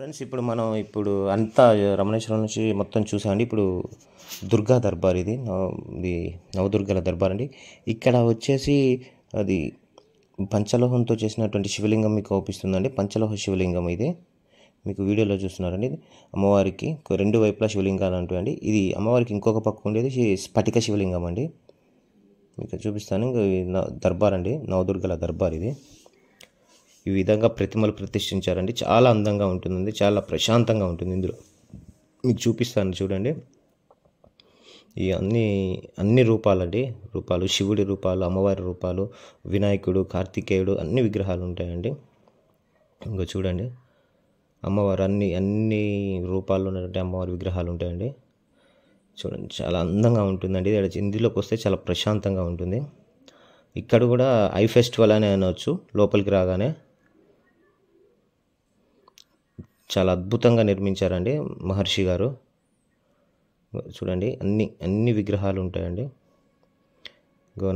friends ఇప్పుడు మనం ఇప్పుడు అంతా రమణేశ్వరం నుంచి మొత్తం చూసామండి ఇప్పుడు దుర్గా దర్బార్ ఇది ఇది నవదుర్గల దర్బార్ అండి ఇక్కడ వచ్చేసి అది పంచలోహంతో చేసినటువంటి శివలింగం మీకు అవుపిస్తుందండి పంచలోహ శివలింగం ఇది మీకు వీడియోలో చూస్తున్నారండి అమ్మవారికి రెండు వైపులా శివలింగాలు అంటుందండి ఇది అమ్మవారికి ఇంకొక పక్క ఉండేది స్ఫటిక శివలింగం అండి మీకు చూపిస్తాను దర్బార్ అండి నవదుర్గల దర్బార్ ఇది ఈ విధంగా ప్రతిమలు ప్రతిష్ఠించారండి చాలా అందంగా ఉంటుందండి చాలా ప్రశాంతంగా ఉంటుంది ఇందులో మీకు చూపిస్తాను చూడండి ఈ అన్ని అన్ని రూపాలండి రూపాలు శివుడి రూపాలు అమ్మవారి రూపాలు వినాయకుడు కార్తికేయుడు అన్ని విగ్రహాలు ఉంటాయండి ఇంకా చూడండి అమ్మవారు అన్ని అన్ని రూపాల్లో ఉన్నటువంటి అమ్మవారి విగ్రహాలు ఉంటాయండి చూడండి చాలా అందంగా ఉంటుందండి ఇందులోకి వస్తే చాలా ప్రశాంతంగా ఉంటుంది ఇక్కడ కూడా ఐ ఫెస్టివల్ అని అనవచ్చు లోపలికి రాగానే చాలా అద్భుతంగా నిర్మించారండి మహర్షి గారు చూడండి అన్ని అన్ని విగ్రహాలు ఉంటాయండి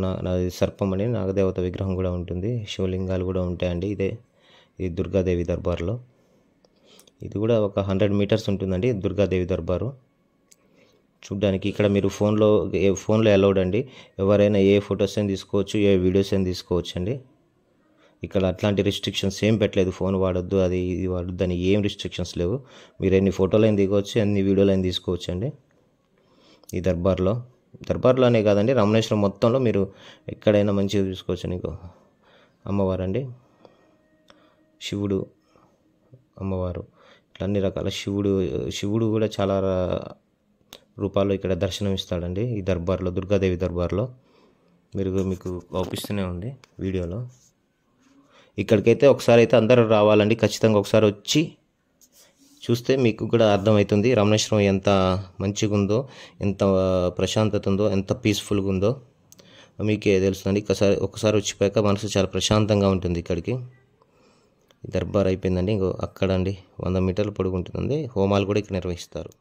నా నాది సర్పం అని నాగదేవత విగ్రహం కూడా ఉంటుంది శివలింగాలు కూడా ఉంటాయండి ఇదే ఇది దుర్గాదేవి దర్బార్లో ఇది కూడా ఒక హండ్రెడ్ మీటర్స్ ఉంటుందండి దుర్గాదేవి దర్బారు చూడ్డానికి ఇక్కడ మీరు ఫోన్లో ఫోన్లో అలౌడ్ అండి ఎవరైనా ఏ ఫొటోస్ అయినా తీసుకోవచ్చు ఏ వీడియోస్ అయినా తీసుకోవచ్చు అండి ఇక్కడ అట్లాంటి రిస్ట్రిక్షన్స్ ఏం పెట్టలేదు ఫోన్ వాడద్దు అది ఇది వాడద్దు అని ఏం రిస్ట్రిక్షన్స్ లేవు మీరు ఎన్ని ఫోటోలైన దిగవచ్చు అన్ని వీడియోలైన తీసుకోవచ్చు అండి ఈ దర్బార్లో దర్బార్లోనే కాదండి రమణేశ్వరం మొత్తంలో మీరు ఎక్కడైనా మంచిగా చూసుకోవచ్చు నీకు అమ్మవారండి శివుడు అమ్మవారు ఇట్లా అన్ని రకాల శివుడు శివుడు కూడా చాలా రూపాల్లో ఇక్కడ దర్శనం ఇస్తాడండి ఈ దర్బార్లో దుర్గాదేవి దర్బార్లో మీరు మీకు అవుపిస్తూనే ఉంది వీడియోలో ఇక్కడికైతే ఒకసారి అయితే అందరూ రావాలండి ఖచ్చితంగా ఒకసారి వచ్చి చూస్తే మీకు కూడా అర్థమవుతుంది రమణేశ్వరం ఎంత మంచిగా ఉందో ఎంత ప్రశాంతత ఉందో ఎంత పీస్ఫుల్గా ఉందో మీకే తెలుస్తుంది ఒకసారి ఒకసారి వచ్చిపోయాక మనసు చాలా ప్రశాంతంగా ఉంటుంది ఇక్కడికి దర్బార్ అయిపోయిందండి ఇంకో అండి వంద మీటర్లు పొడుగుంటుందండి హోమాలు కూడా ఇక్కడ నిర్వహిస్తారు